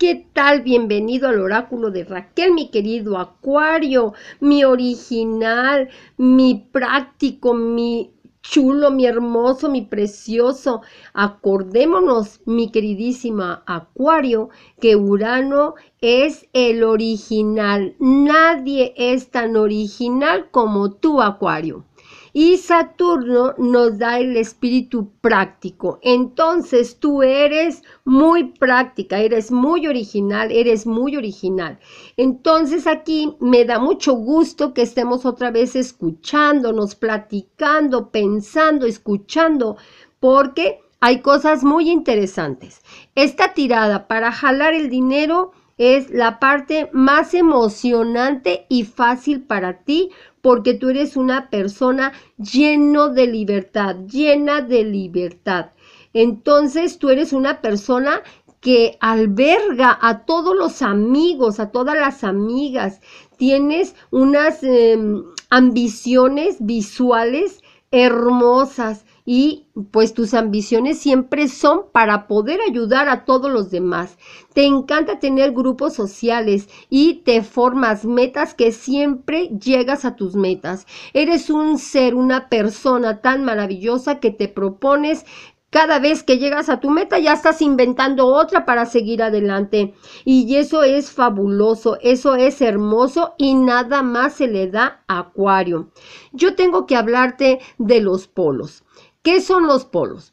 ¿Qué tal? Bienvenido al oráculo de Raquel, mi querido Acuario, mi original, mi práctico, mi chulo, mi hermoso, mi precioso. Acordémonos, mi queridísima Acuario, que Urano es el original. Nadie es tan original como tú, Acuario. Y Saturno nos da el espíritu práctico. Entonces tú eres muy práctica, eres muy original, eres muy original. Entonces aquí me da mucho gusto que estemos otra vez escuchándonos, platicando, pensando, escuchando, porque hay cosas muy interesantes. Esta tirada para jalar el dinero es la parte más emocionante y fácil para ti porque tú eres una persona lleno de libertad, llena de libertad. Entonces tú eres una persona que alberga a todos los amigos, a todas las amigas. Tienes unas em, ambiciones visuales hermosas y pues tus ambiciones siempre son para poder ayudar a todos los demás. Te encanta tener grupos sociales y te formas metas que siempre llegas a tus metas. Eres un ser, una persona tan maravillosa que te propones cada vez que llegas a tu meta ya estás inventando otra para seguir adelante. Y eso es fabuloso, eso es hermoso y nada más se le da Acuario. Yo tengo que hablarte de los polos. ¿Qué son los polos?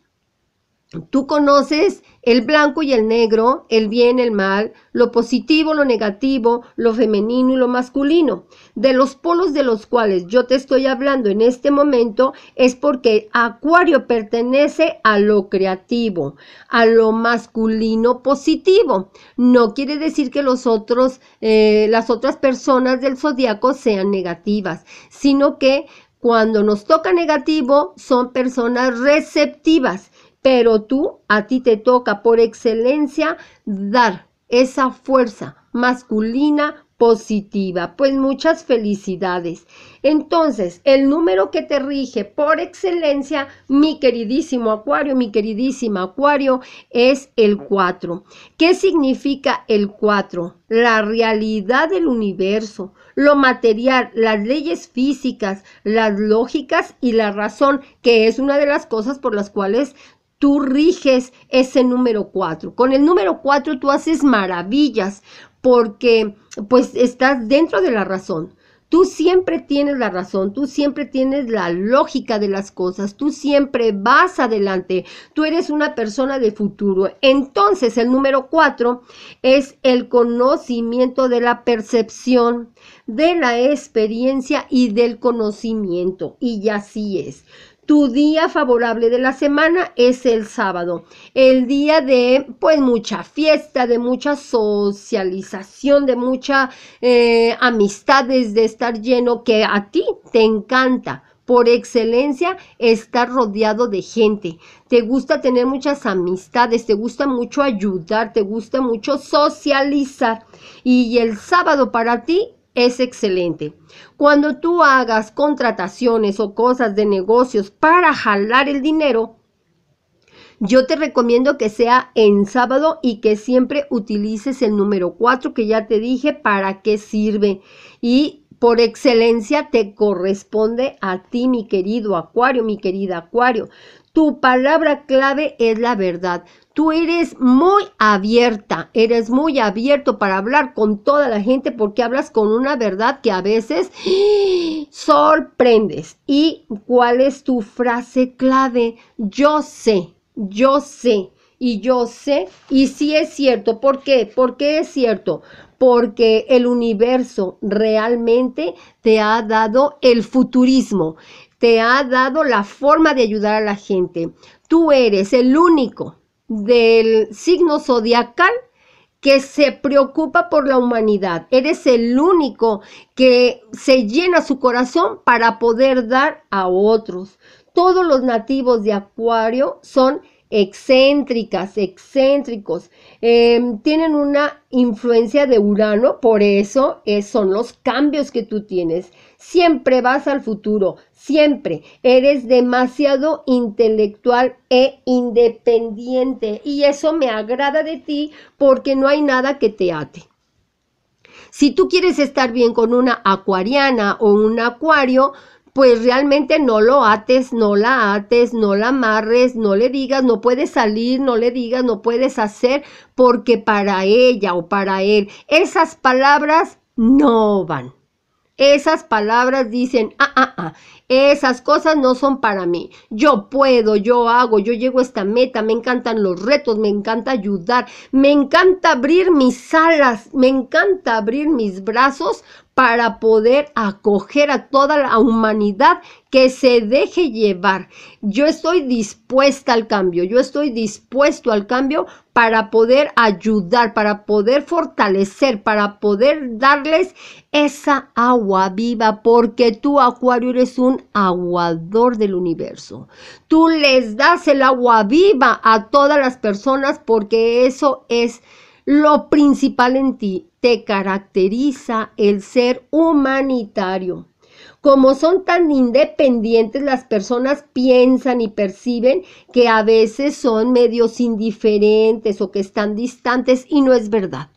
Tú conoces el blanco y el negro, el bien, el mal, lo positivo, lo negativo, lo femenino y lo masculino. De los polos de los cuales yo te estoy hablando en este momento es porque Acuario pertenece a lo creativo, a lo masculino positivo. No quiere decir que los otros, eh, las otras personas del zodiaco sean negativas, sino que cuando nos toca negativo, son personas receptivas, pero tú, a ti te toca por excelencia dar esa fuerza masculina positiva. Pues muchas felicidades. Entonces, el número que te rige por excelencia, mi queridísimo Acuario, mi queridísima Acuario, es el 4. ¿Qué significa el 4? La realidad del universo, lo material, las leyes físicas, las lógicas y la razón, que es una de las cosas por las cuales tú riges ese número 4. Con el número 4 tú haces maravillas porque pues estás dentro de la razón. Tú siempre tienes la razón, tú siempre tienes la lógica de las cosas, tú siempre vas adelante, tú eres una persona de futuro. Entonces el número 4 es el conocimiento de la percepción, de la experiencia y del conocimiento. Y así es. Tu día favorable de la semana es el sábado, el día de pues mucha fiesta, de mucha socialización, de mucha eh, amistades, de estar lleno, que a ti te encanta. Por excelencia, estar rodeado de gente. Te gusta tener muchas amistades, te gusta mucho ayudar, te gusta mucho socializar. Y el sábado para ti es excelente. Cuando tú hagas contrataciones o cosas de negocios para jalar el dinero, yo te recomiendo que sea en sábado y que siempre utilices el número 4 que ya te dije para qué sirve. Y por excelencia te corresponde a ti, mi querido Acuario, mi querida Acuario. Tu palabra clave es la verdad. Tú eres muy abierta, eres muy abierto para hablar con toda la gente porque hablas con una verdad que a veces ¡ah! sorprendes. ¿Y cuál es tu frase clave? Yo sé, yo sé. Y yo sé, y sí es cierto. ¿Por qué? Porque es cierto? Porque el universo realmente te ha dado el futurismo te ha dado la forma de ayudar a la gente. Tú eres el único del signo zodiacal que se preocupa por la humanidad. Eres el único que se llena su corazón para poder dar a otros. Todos los nativos de Acuario son excéntricas, excéntricos. Em, tienen una influencia de Urano, por eso eh, son los cambios que tú tienes. Siempre vas al futuro, siempre. Eres demasiado intelectual e independiente. Y eso me agrada de ti porque no hay nada que te ate. Si tú quieres estar bien con una acuariana o un acuario, pues realmente no lo ates, no la ates, no la amarres, no le digas, no puedes salir, no le digas, no puedes hacer, porque para ella o para él esas palabras no van. Esas palabras dicen, ah, ah, ah, esas cosas no son para mí. Yo puedo, yo hago, yo llego a esta meta, me encantan los retos, me encanta ayudar, me encanta abrir mis alas, me encanta abrir mis brazos para poder acoger a toda la humanidad que se deje llevar. Yo estoy dispuesta al cambio, yo estoy dispuesto al cambio para poder ayudar, para poder fortalecer, para poder darles esa agua viva, porque tú, Acuario, eres un aguador del universo. Tú les das el agua viva a todas las personas porque eso es lo principal en ti, caracteriza el ser humanitario. Como son tan independientes, las personas piensan y perciben que a veces son medios indiferentes o que están distantes y no es verdad.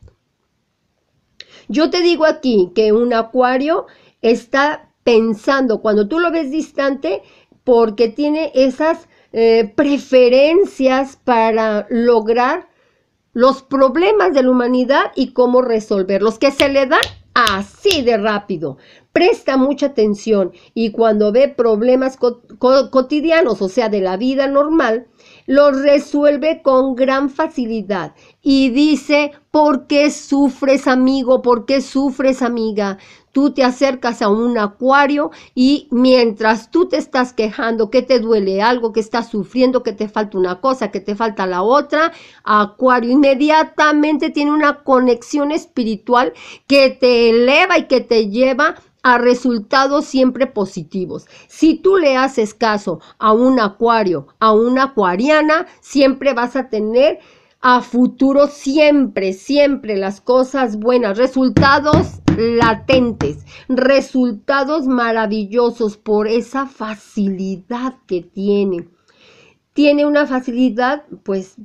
Yo te digo aquí que un acuario está pensando, cuando tú lo ves distante, porque tiene esas eh, preferencias para lograr los problemas de la humanidad y cómo resolverlos, que se le dan así de rápido. Presta mucha atención y cuando ve problemas cotidianos, o sea, de la vida normal, los resuelve con gran facilidad y dice, ¿por qué sufres amigo? ¿Por qué sufres amiga? Tú te acercas a un acuario y mientras tú te estás quejando que te duele algo, que estás sufriendo, que te falta una cosa, que te falta la otra, acuario inmediatamente tiene una conexión espiritual que te eleva y que te lleva a resultados siempre positivos. Si tú le haces caso a un acuario, a una acuariana, siempre vas a tener a futuro siempre, siempre las cosas buenas, resultados latentes, resultados maravillosos por esa facilidad que tiene. Tiene una facilidad, pues,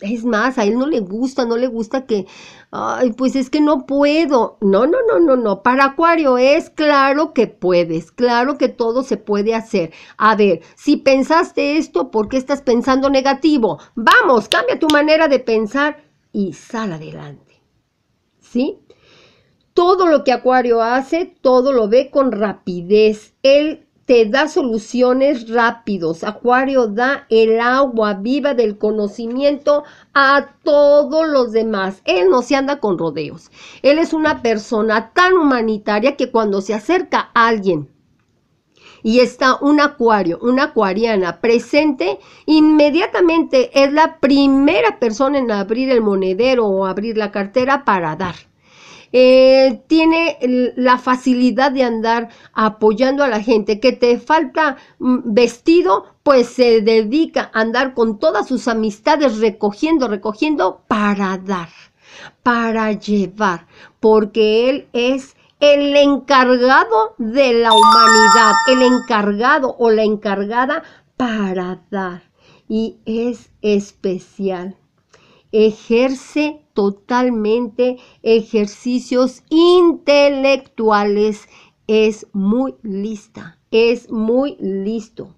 es más, a él no le gusta, no le gusta que, ay, pues es que no puedo. No, no, no, no, no. Para Acuario es claro que puedes, claro que todo se puede hacer. A ver, si pensaste esto, ¿por qué estás pensando negativo? Vamos, cambia tu manera de pensar y sal adelante. ¿Sí? Todo lo que Acuario hace, todo lo ve con rapidez. Él te da soluciones rápidos. Acuario da el agua viva del conocimiento a todos los demás. Él no se anda con rodeos. Él es una persona tan humanitaria que cuando se acerca a alguien y está un acuario, una acuariana presente, inmediatamente es la primera persona en abrir el monedero o abrir la cartera para dar. Eh, tiene la facilidad de andar apoyando a la gente, que te falta mm, vestido, pues se dedica a andar con todas sus amistades recogiendo, recogiendo para dar, para llevar, porque él es el encargado de la humanidad, el encargado o la encargada para dar. Y es especial ejerce totalmente ejercicios intelectuales. Es muy lista, es muy listo.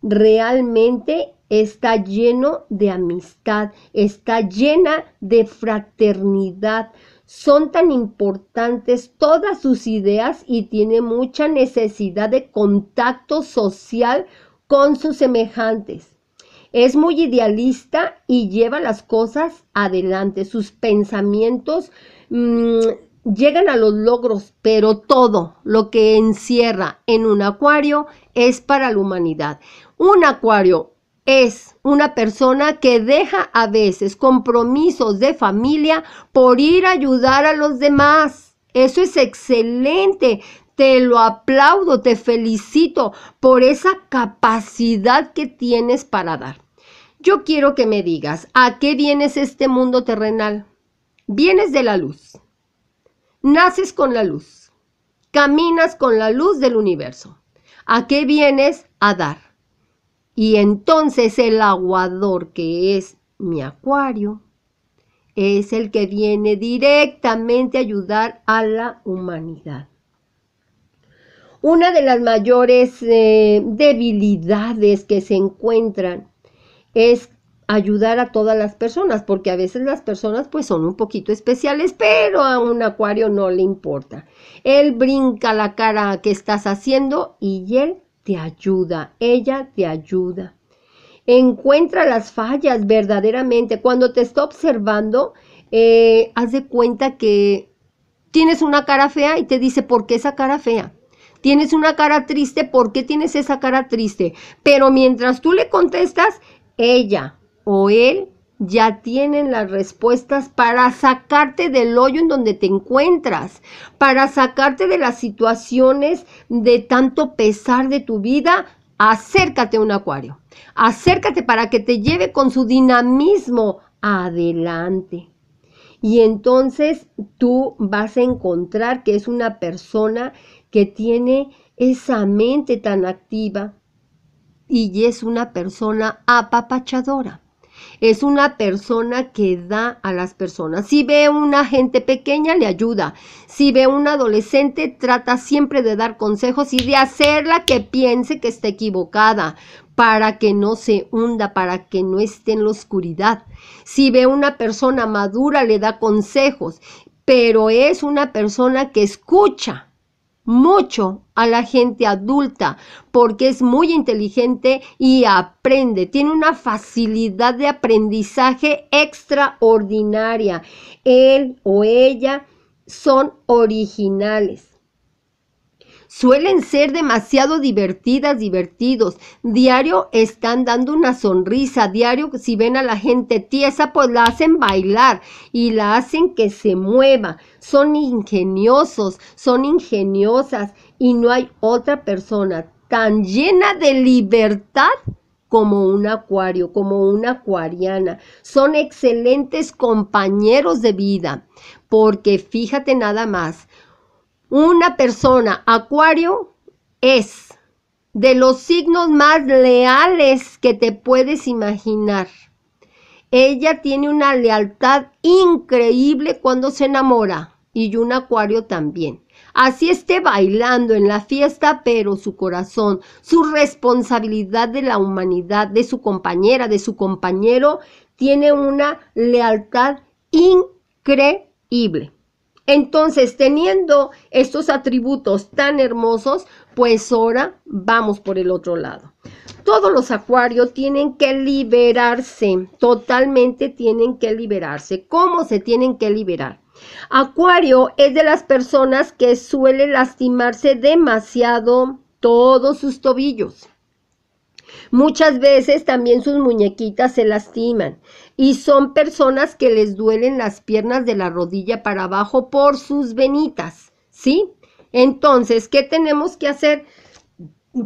Realmente está lleno de amistad, está llena de fraternidad. Son tan importantes todas sus ideas y tiene mucha necesidad de contacto social con sus semejantes. Es muy idealista y lleva las cosas adelante. Sus pensamientos mm, llegan a los logros, pero todo lo que encierra en un acuario es para la humanidad. Un acuario es una persona que deja a veces compromisos de familia por ir a ayudar a los demás. Eso es excelente. Te lo aplaudo, te felicito por esa capacidad que tienes para dar. Yo quiero que me digas, ¿a qué vienes este mundo terrenal? Vienes de la luz. Naces con la luz. Caminas con la luz del universo. ¿A qué vienes a dar? Y entonces el aguador que es mi acuario es el que viene directamente a ayudar a la humanidad. Una de las mayores eh, debilidades que se encuentran es ayudar a todas las personas, porque a veces las personas pues son un poquito especiales, pero a un acuario no le importa. Él brinca la cara que estás haciendo y él te ayuda, ella te ayuda. Encuentra las fallas verdaderamente. Cuando te está observando, eh, haz de cuenta que tienes una cara fea y te dice, ¿por qué esa cara fea? Tienes una cara triste, ¿por qué tienes esa cara triste? Pero mientras tú le contestas, ella o él ya tienen las respuestas para sacarte del hoyo en donde te encuentras, para sacarte de las situaciones de tanto pesar de tu vida. Acércate a un acuario, acércate para que te lleve con su dinamismo adelante. Y entonces tú vas a encontrar que es una persona que tiene esa mente tan activa, y es una persona apapachadora. Es una persona que da a las personas. Si ve una gente pequeña, le ayuda. Si ve un adolescente, trata siempre de dar consejos y de hacerla que piense que está equivocada para que no se hunda, para que no esté en la oscuridad. Si ve una persona madura, le da consejos, pero es una persona que escucha mucho a la gente adulta porque es muy inteligente y aprende, tiene una facilidad de aprendizaje extraordinaria. Él o ella son originales suelen ser demasiado divertidas, divertidos. Diario están dando una sonrisa, diario si ven a la gente tiesa, pues la hacen bailar y la hacen que se mueva. Son ingeniosos, son ingeniosas y no hay otra persona tan llena de libertad como un acuario, como una acuariana. Son excelentes compañeros de vida, porque fíjate nada más, una persona acuario es de los signos más leales que te puedes imaginar. Ella tiene una lealtad increíble cuando se enamora y un acuario también. Así esté bailando en la fiesta, pero su corazón, su responsabilidad de la humanidad, de su compañera, de su compañero, tiene una lealtad increíble. Entonces, teniendo estos atributos tan hermosos, pues ahora vamos por el otro lado. Todos los acuarios tienen que liberarse, totalmente tienen que liberarse. ¿Cómo se tienen que liberar? Acuario es de las personas que suele lastimarse demasiado todos sus tobillos. Muchas veces también sus muñequitas se lastiman y son personas que les duelen las piernas de la rodilla para abajo por sus venitas, ¿sí? Entonces, ¿qué tenemos que hacer?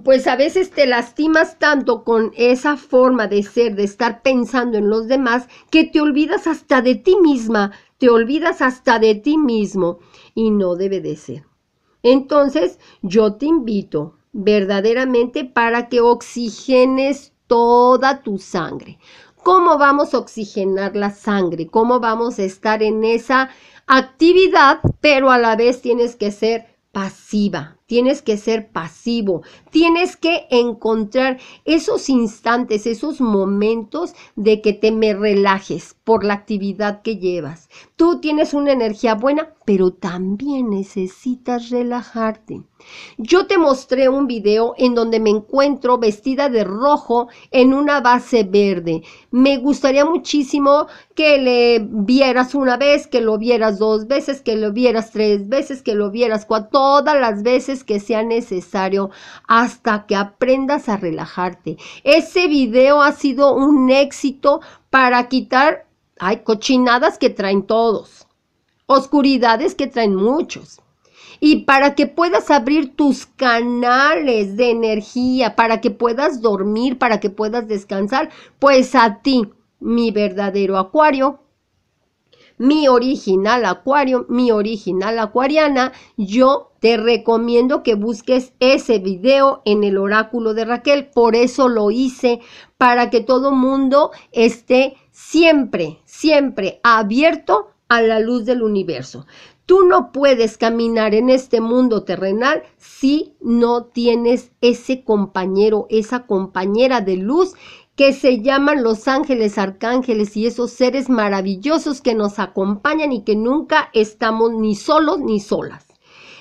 Pues a veces te lastimas tanto con esa forma de ser, de estar pensando en los demás, que te olvidas hasta de ti misma, te olvidas hasta de ti mismo y no debe de ser. Entonces, yo te invito verdaderamente para que oxigenes toda tu sangre. ¿Cómo vamos a oxigenar la sangre? ¿Cómo vamos a estar en esa actividad? Pero a la vez tienes que ser pasiva, tienes que ser pasivo, tienes que encontrar esos instantes, esos momentos de que te me relajes por la actividad que llevas. Tú tienes una energía buena, pero también necesitas relajarte. Yo te mostré un video en donde me encuentro vestida de rojo en una base verde. Me gustaría muchísimo que le vieras una vez, que lo vieras dos veces, que lo vieras tres veces, que lo vieras todas las veces que sea necesario hasta que aprendas a relajarte. Ese video ha sido un éxito para quitar, hay cochinadas que traen todos, oscuridades que traen muchos y para que puedas abrir tus canales de energía, para que puedas dormir, para que puedas descansar, pues a ti, mi verdadero acuario, mi original acuario, mi original acuariana, yo te recomiendo que busques ese video en el oráculo de Raquel, por eso lo hice, para que todo mundo esté siempre, siempre abierto a la luz del universo. Tú no puedes caminar en este mundo terrenal si no tienes ese compañero, esa compañera de luz que se llaman los ángeles, arcángeles y esos seres maravillosos que nos acompañan y que nunca estamos ni solos ni solas.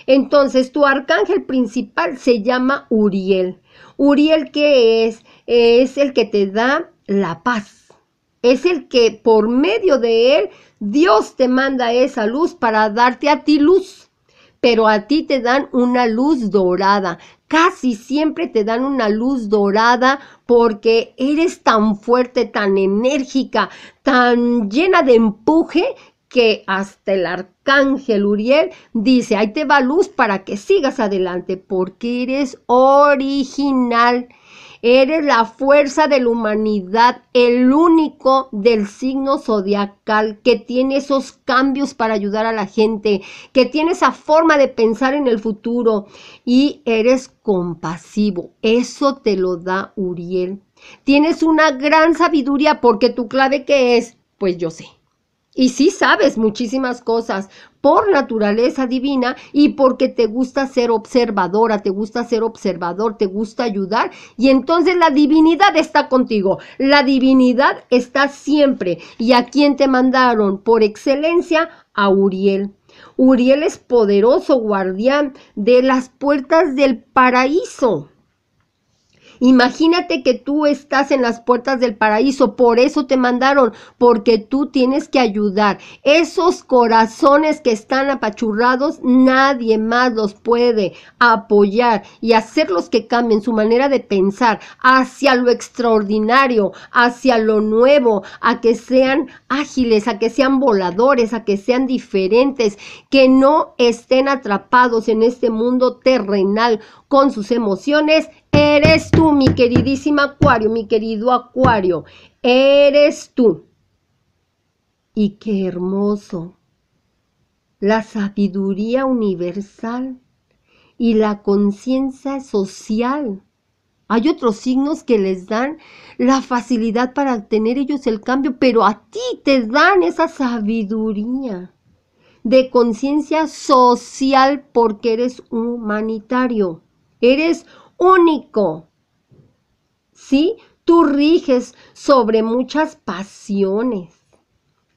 Entonces, tu arcángel principal se llama Uriel. Uriel, ¿qué es? Es el que te da la paz es el que por medio de él Dios te manda esa luz para darte a ti luz. Pero a ti te dan una luz dorada. Casi siempre te dan una luz dorada porque eres tan fuerte, tan enérgica, tan llena de empuje que hasta el arcángel Uriel dice, ahí te va luz para que sigas adelante porque eres original Eres la fuerza de la humanidad, el único del signo zodiacal que tiene esos cambios para ayudar a la gente, que tiene esa forma de pensar en el futuro y eres compasivo. Eso te lo da Uriel. Tienes una gran sabiduría porque tu clave que es, pues yo sé. Y sí sabes muchísimas cosas por naturaleza divina y porque te gusta ser observadora, te gusta ser observador, te gusta ayudar. Y entonces la divinidad está contigo, la divinidad está siempre. ¿Y a quién te mandaron? Por excelencia, a Uriel. Uriel es poderoso guardián de las puertas del paraíso. Imagínate que tú estás en las puertas del paraíso, por eso te mandaron, porque tú tienes que ayudar. Esos corazones que están apachurrados, nadie más los puede apoyar y hacerlos que cambien su manera de pensar hacia lo extraordinario, hacia lo nuevo, a que sean ágiles, a que sean voladores, a que sean diferentes, que no estén atrapados en este mundo terrenal con sus emociones Eres tú, mi queridísima Acuario, mi querido Acuario. Eres tú. Y qué hermoso. La sabiduría universal y la conciencia social. Hay otros signos que les dan la facilidad para tener ellos el cambio, pero a ti te dan esa sabiduría de conciencia social porque eres humanitario. Eres único. ¿Sí? Tú riges sobre muchas pasiones.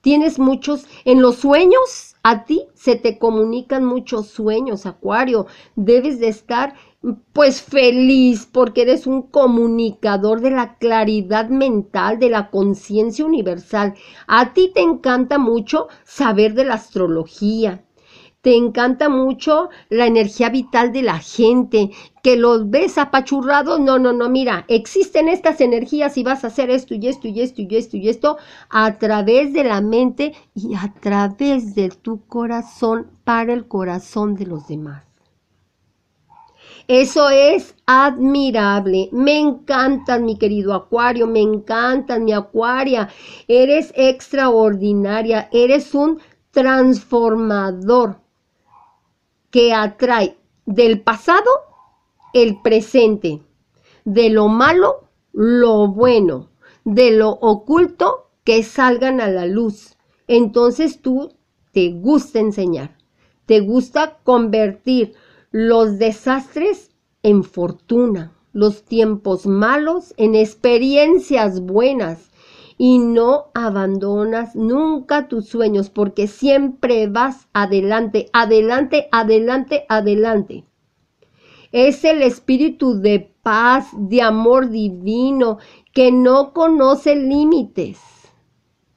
Tienes muchos, en los sueños, a ti se te comunican muchos sueños, Acuario. Debes de estar pues feliz porque eres un comunicador de la claridad mental, de la conciencia universal. A ti te encanta mucho saber de la astrología, te encanta mucho la energía vital de la gente, que los ves apachurrados, no, no, no, mira, existen estas energías y vas a hacer esto y esto y esto y esto y esto a través de la mente y a través de tu corazón para el corazón de los demás. Eso es admirable. Me encantan mi querido Acuario. Me encantan mi Acuaria. Eres extraordinaria. Eres un transformador que atrae del pasado el presente, de lo malo lo bueno, de lo oculto que salgan a la luz. Entonces tú te gusta enseñar, te gusta convertir los desastres en fortuna, los tiempos malos en experiencias buenas, y no abandonas nunca tus sueños porque siempre vas adelante, adelante, adelante, adelante. Es el espíritu de paz, de amor divino, que no conoce límites.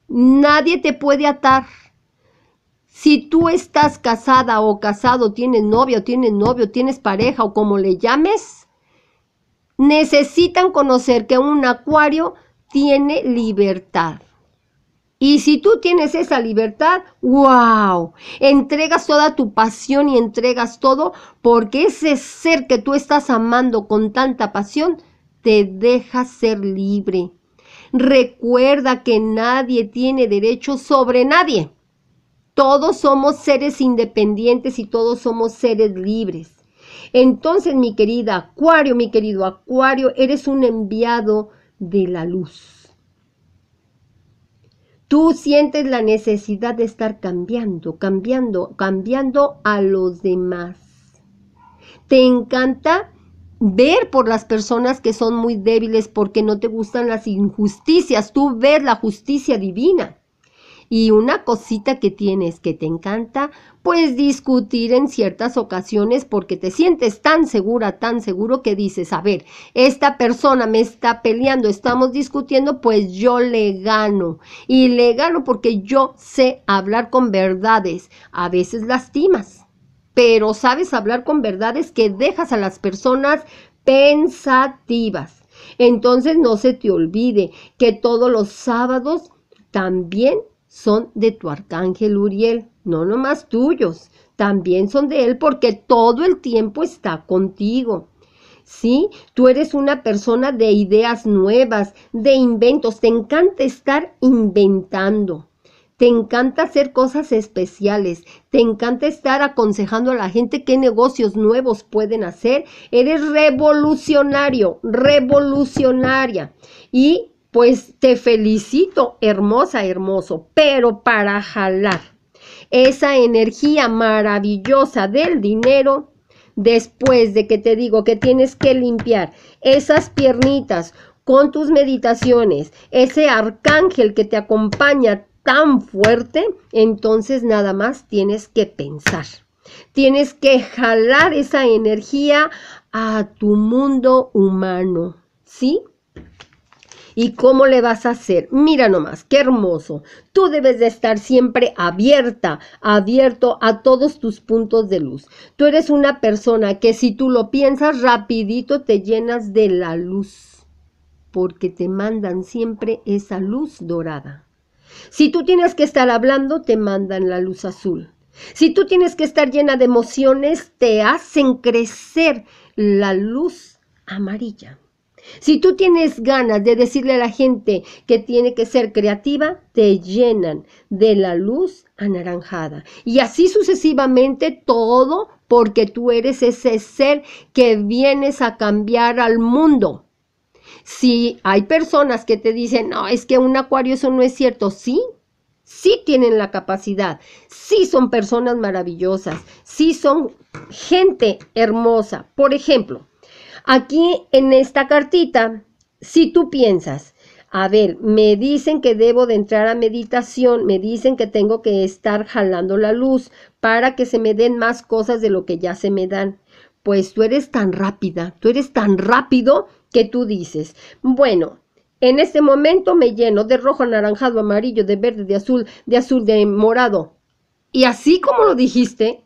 Nadie te puede atar. Si tú estás casada o casado, tienes novia o tienes novio, tienes pareja o como le llames, necesitan conocer que un acuario tiene libertad. Y si tú tienes esa libertad, wow, entregas toda tu pasión y entregas todo porque ese ser que tú estás amando con tanta pasión te deja ser libre. Recuerda que nadie tiene derecho sobre nadie. Todos somos seres independientes y todos somos seres libres. Entonces, mi querida Acuario, mi querido Acuario, eres un enviado de la luz. Tú sientes la necesidad de estar cambiando, cambiando, cambiando a los demás. Te encanta ver por las personas que son muy débiles porque no te gustan las injusticias, tú ves la justicia divina. Y una cosita que tienes que te encanta, pues discutir en ciertas ocasiones porque te sientes tan segura, tan seguro que dices, a ver, esta persona me está peleando, estamos discutiendo, pues yo le gano. Y le gano porque yo sé hablar con verdades. A veces lastimas. Pero sabes hablar con verdades que dejas a las personas pensativas. Entonces no se te olvide que todos los sábados también son de tu arcángel Uriel, no nomás tuyos, también son de él porque todo el tiempo está contigo. ¿Sí? Tú eres una persona de ideas nuevas, de inventos, te encanta estar inventando. Te encanta hacer cosas especiales, te encanta estar aconsejando a la gente qué negocios nuevos pueden hacer. Eres revolucionario, revolucionaria. Y pues te felicito, hermosa, hermoso, pero para jalar esa energía maravillosa del dinero, después de que te digo que tienes que limpiar esas piernitas con tus meditaciones, ese arcángel que te acompaña tan fuerte, entonces nada más tienes que pensar. Tienes que jalar esa energía a tu mundo humano, ¿sí? ¿Y cómo le vas a hacer? Mira nomás, qué hermoso. Tú debes de estar siempre abierta, abierto a todos tus puntos de luz. Tú eres una persona que si tú lo piensas rapidito te llenas de la luz, porque te mandan siempre esa luz dorada. Si tú tienes que estar hablando, te mandan la luz azul. Si tú tienes que estar llena de emociones, te hacen crecer la luz amarilla. Si tú tienes ganas de decirle a la gente que tiene que ser creativa, te llenan de la luz anaranjada. Y así sucesivamente todo porque tú eres ese ser que vienes a cambiar al mundo. Si hay personas que te dicen, no, es que un acuario eso no es cierto, sí, sí tienen la capacidad, sí son personas maravillosas, sí son gente hermosa. Por ejemplo, Aquí en esta cartita, si tú piensas, a ver, me dicen que debo de entrar a meditación, me dicen que tengo que estar jalando la luz para que se me den más cosas de lo que ya se me dan. Pues tú eres tan rápida, tú eres tan rápido que tú dices, bueno, en este momento me lleno de rojo, anaranjado, amarillo, de verde, de azul, de azul, de morado. Y así como lo dijiste,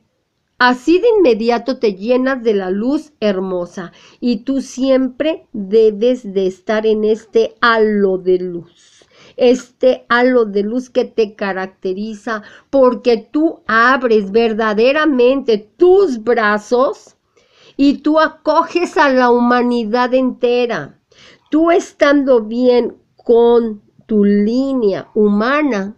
Así de inmediato te llenas de la luz hermosa y tú siempre debes de estar en este halo de luz, este halo de luz que te caracteriza porque tú abres verdaderamente tus brazos y tú acoges a la humanidad entera. Tú estando bien con tu línea humana,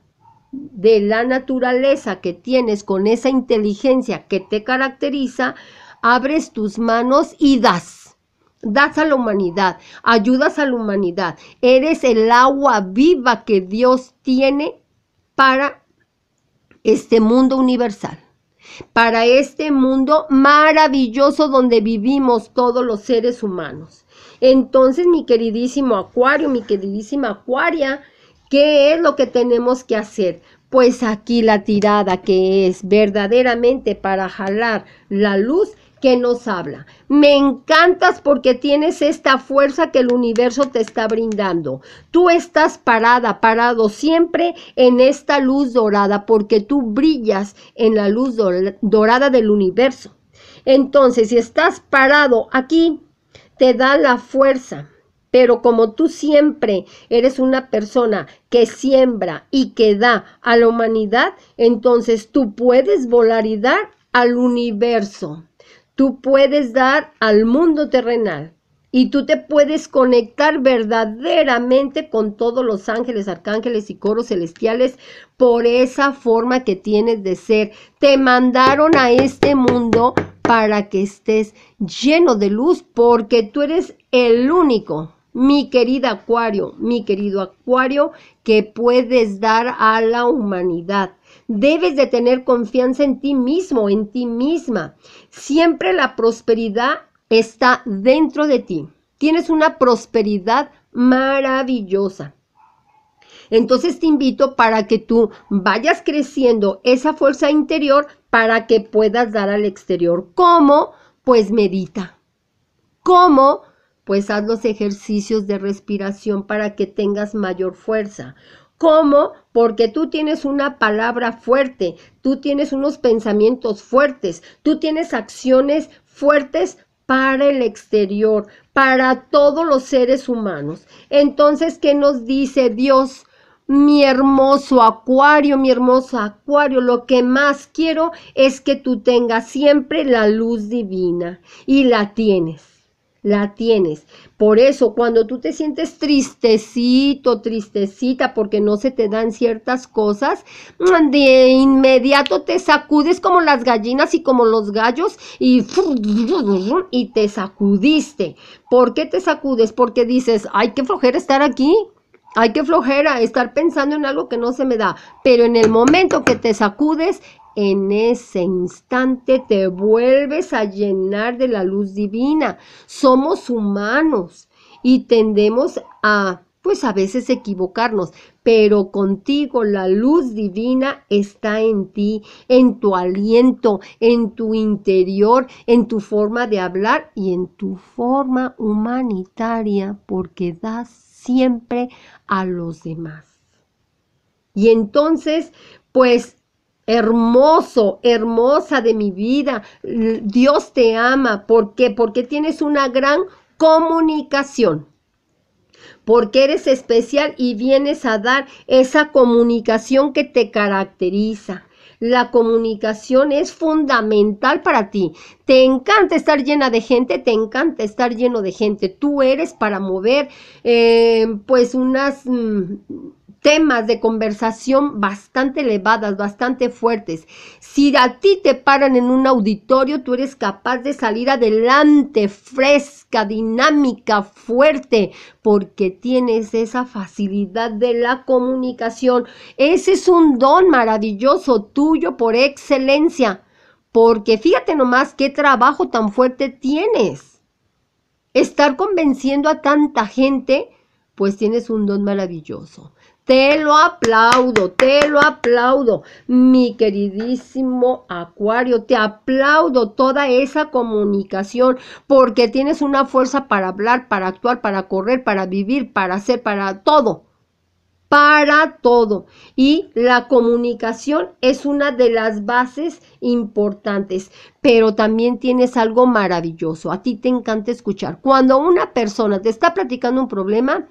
de la naturaleza que tienes con esa inteligencia que te caracteriza, abres tus manos y das. Das a la humanidad, ayudas a la humanidad. Eres el agua viva que Dios tiene para este mundo universal, para este mundo maravilloso donde vivimos todos los seres humanos. Entonces, mi queridísimo Acuario, mi queridísima Acuaria, ¿Qué es lo que tenemos que hacer? Pues aquí la tirada que es verdaderamente para jalar la luz que nos habla. Me encantas porque tienes esta fuerza que el universo te está brindando. Tú estás parada, parado siempre en esta luz dorada porque tú brillas en la luz dorada del universo. Entonces, si estás parado aquí, te da la fuerza pero como tú siempre eres una persona que siembra y que da a la humanidad, entonces tú puedes volar y dar al universo. Tú puedes dar al mundo terrenal. Y tú te puedes conectar verdaderamente con todos los ángeles, arcángeles y coros celestiales por esa forma que tienes de ser. Te mandaron a este mundo para que estés lleno de luz porque tú eres el único mi querido Acuario, mi querido Acuario, que puedes dar a la humanidad. Debes de tener confianza en ti mismo, en ti misma. Siempre la prosperidad está dentro de ti. Tienes una prosperidad maravillosa. Entonces te invito para que tú vayas creciendo esa fuerza interior para que puedas dar al exterior. ¿Cómo? Pues medita. ¿Cómo? Pues haz los ejercicios de respiración para que tengas mayor fuerza. ¿Cómo? Porque tú tienes una palabra fuerte, tú tienes unos pensamientos fuertes, tú tienes acciones fuertes para el exterior, para todos los seres humanos. Entonces, ¿qué nos dice Dios? Mi hermoso acuario, mi hermoso acuario, lo que más quiero es que tú tengas siempre la luz divina y la tienes la tienes. Por eso, cuando tú te sientes tristecito, tristecita, porque no se te dan ciertas cosas, de inmediato te sacudes como las gallinas y como los gallos y, y te sacudiste. ¿Por qué te sacudes? Porque dices, hay que flojera estar aquí. Hay que flojera estar pensando en algo que no se me da, pero en el momento que te sacudes, en ese instante te vuelves a llenar de la luz divina. Somos humanos y tendemos a pues a veces equivocarnos, pero contigo la luz divina está en ti, en tu aliento, en tu interior, en tu forma de hablar y en tu forma humanitaria, porque das siempre a los demás. Y entonces, pues hermoso, hermosa de mi vida. Dios te ama. ¿Por qué? Porque tienes una gran comunicación. Porque eres especial y vienes a dar esa comunicación que te caracteriza. La comunicación es fundamental para ti. Te encanta estar llena de gente, te encanta estar lleno de gente. Tú eres para mover, eh, pues, unas... Mm, temas de conversación bastante elevadas, bastante fuertes. Si a ti te paran en un auditorio, tú eres capaz de salir adelante, fresca, dinámica, fuerte, porque tienes esa facilidad de la comunicación. Ese es un don maravilloso tuyo por excelencia, porque fíjate nomás qué trabajo tan fuerte tienes. Estar convenciendo a tanta gente, pues tienes un don maravilloso. Te lo aplaudo, te lo aplaudo, mi queridísimo Acuario, te aplaudo toda esa comunicación porque tienes una fuerza para hablar, para actuar, para correr, para vivir, para hacer, para todo, para todo. Y la comunicación es una de las bases importantes, pero también tienes algo maravilloso. A ti te encanta escuchar. Cuando una persona te está platicando un problema,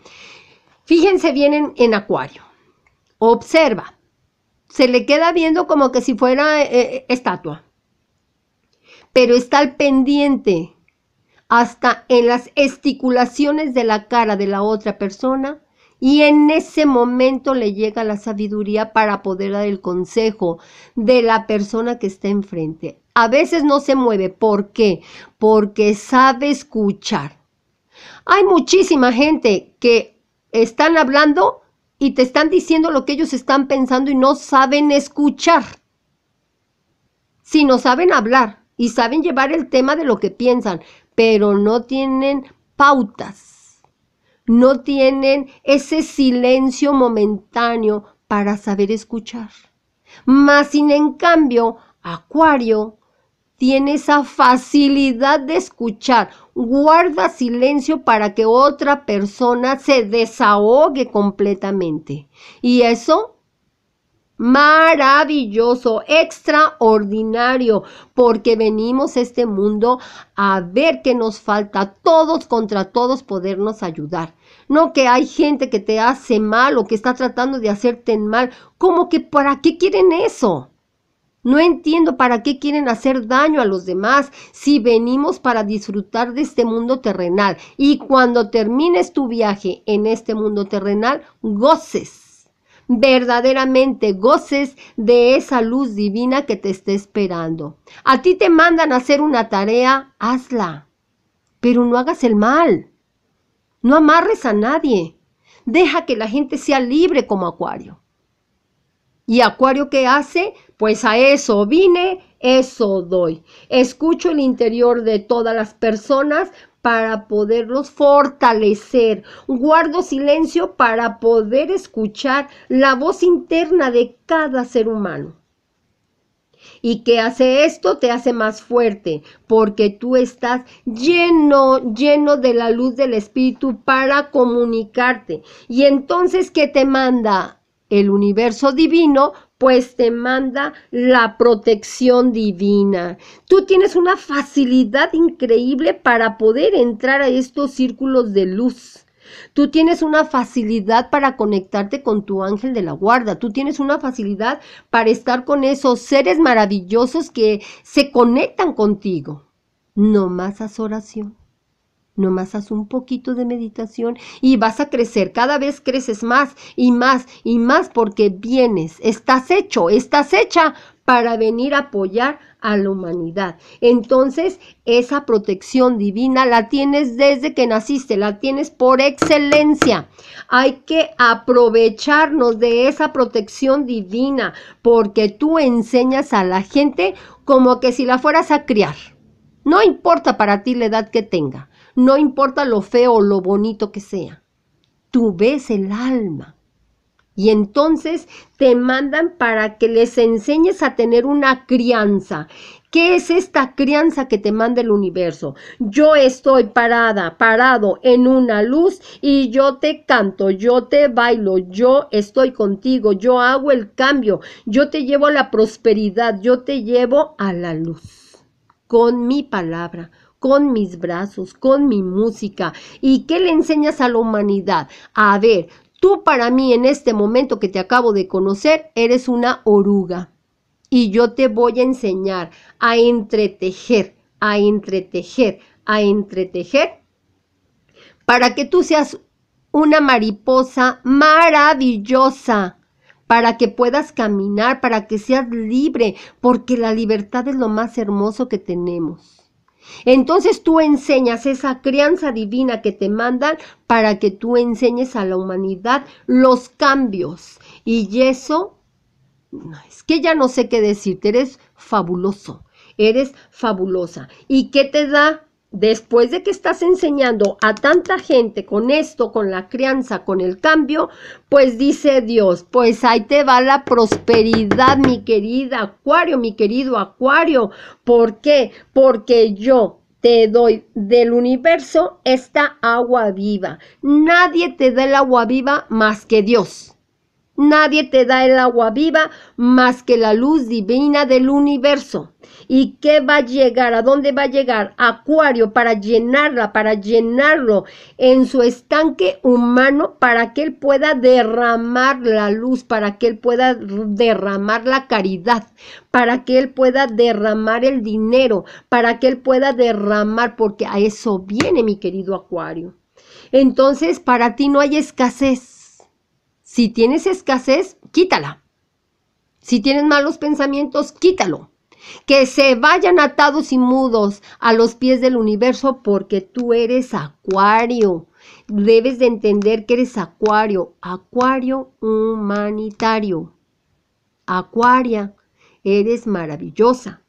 Fíjense bien en, Acuario. Observa. Se le queda viendo como que si fuera eh, eh, estatua. Pero está al pendiente hasta en las esticulaciones de la cara de la otra persona y en ese momento le llega la sabiduría para poder dar el consejo de la persona que está enfrente. A veces no se mueve. ¿Por qué? Porque sabe escuchar. Hay muchísima gente que están hablando y te están diciendo lo que ellos están pensando y no saben escuchar. Si no saben hablar y saben llevar el tema de lo que piensan, pero no tienen pautas, no tienen ese silencio momentáneo para saber escuchar. Más sin en cambio, Acuario tiene esa facilidad de escuchar, guarda silencio para que otra persona se desahogue completamente. Y eso, maravilloso, extraordinario, porque venimos a este mundo a ver que nos falta todos contra todos podernos ayudar. No que hay gente que te hace mal o que está tratando de hacerte mal. como que para qué quieren eso? No entiendo para qué quieren hacer daño a los demás si venimos para disfrutar de este mundo terrenal y cuando termines tu viaje en este mundo terrenal, goces, verdaderamente goces de esa luz divina que te está esperando. A ti te mandan a hacer una tarea, hazla, pero no hagas el mal, no amarres a nadie, deja que la gente sea libre como Acuario. ¿Y Acuario qué hace? Pues a eso vine, eso doy. Escucho el interior de todas las personas para poderlos fortalecer. Guardo silencio para poder escuchar la voz interna de cada ser humano. Y que hace esto te hace más fuerte, porque tú estás lleno, lleno de la luz del Espíritu para comunicarte. Y entonces, ¿qué te manda? El universo divino pues te manda la protección divina. Tú tienes una facilidad increíble para poder entrar a estos círculos de luz. Tú tienes una facilidad para conectarte con tu ángel de la guarda. Tú tienes una facilidad para estar con esos seres maravillosos que se conectan contigo. No más haz oración. Nomás haz un poquito de meditación y vas a crecer. Cada vez creces más y más y más porque vienes, estás hecho, estás hecha para venir a apoyar a la humanidad. Entonces, esa protección divina la tienes desde que naciste, la tienes por excelencia. Hay que aprovecharnos de esa protección divina porque tú enseñas a la gente como que si la fueras a criar. No importa para ti la edad que tenga. No importa lo feo o lo bonito que sea. Tú ves el alma. Y entonces te mandan para que les enseñes a tener una crianza. ¿Qué es esta crianza que te manda el universo? Yo estoy parada, parado en una luz y yo te canto, yo te bailo, yo estoy contigo, yo hago el cambio, yo te llevo a la prosperidad, yo te llevo a la luz con mi palabra, con mis brazos, con mi música. ¿Y qué le enseñas a la humanidad? A ver, tú para mí en este momento que te acabo de conocer, eres una oruga. Y yo te voy a enseñar a entretejer, a entretejer, a entretejer, para que tú seas una mariposa maravillosa para que puedas caminar, para que seas libre, porque la libertad es lo más hermoso que tenemos. Entonces tú enseñas esa crianza divina que te mandan para que tú enseñes a la humanidad los cambios. Y eso, es que ya no sé qué decirte, eres fabuloso, eres fabulosa. ¿Y qué te da después de que estás enseñando a tanta gente con esto, con la crianza, con el cambio, pues dice Dios, pues ahí te va la prosperidad, mi querida Acuario, mi querido Acuario. ¿Por qué? Porque yo te doy del universo esta agua viva. Nadie te da el agua viva más que Dios. Nadie te da el agua viva más que la luz divina del universo. ¿Y qué va a llegar? ¿A dónde va a llegar? Acuario para llenarla, para llenarlo en su estanque humano para que él pueda derramar la luz, para que él pueda derramar la caridad, para que él pueda derramar el dinero, para que él pueda derramar, porque a eso viene mi querido Acuario. Entonces, para ti no hay escasez. Si tienes escasez, quítala. Si tienes malos pensamientos, quítalo que se vayan atados y mudos a los pies del universo porque tú eres acuario. Debes de entender que eres acuario, acuario humanitario. Acuaria, eres maravillosa.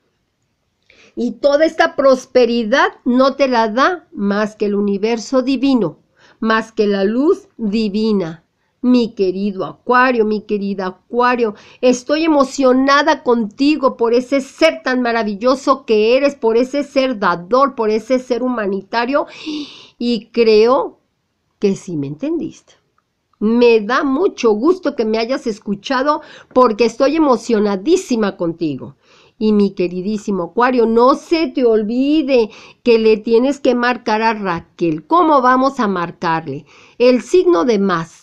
Y toda esta prosperidad no te la da más que el universo divino, más que la luz divina. Mi querido Acuario, mi querida Acuario, estoy emocionada contigo por ese ser tan maravilloso que eres, por ese ser dador, por ese ser humanitario y creo que sí me entendiste. Me da mucho gusto que me hayas escuchado porque estoy emocionadísima contigo. Y mi queridísimo Acuario, no se te olvide que le tienes que marcar a Raquel. ¿Cómo vamos a marcarle? El signo de más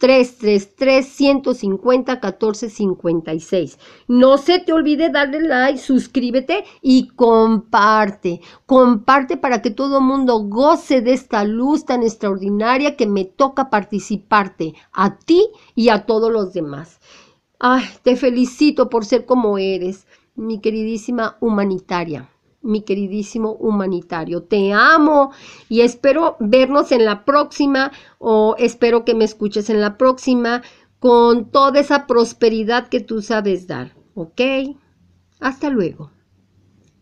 333-150-1456. No se te olvide darle like, suscríbete y comparte. Comparte para que todo mundo goce de esta luz tan extraordinaria que me toca participarte a ti y a todos los demás. te felicito por ser como eres, mi queridísima humanitaria mi queridísimo humanitario. Te amo y espero vernos en la próxima o espero que me escuches en la próxima con toda esa prosperidad que tú sabes dar, ¿ok? Hasta luego.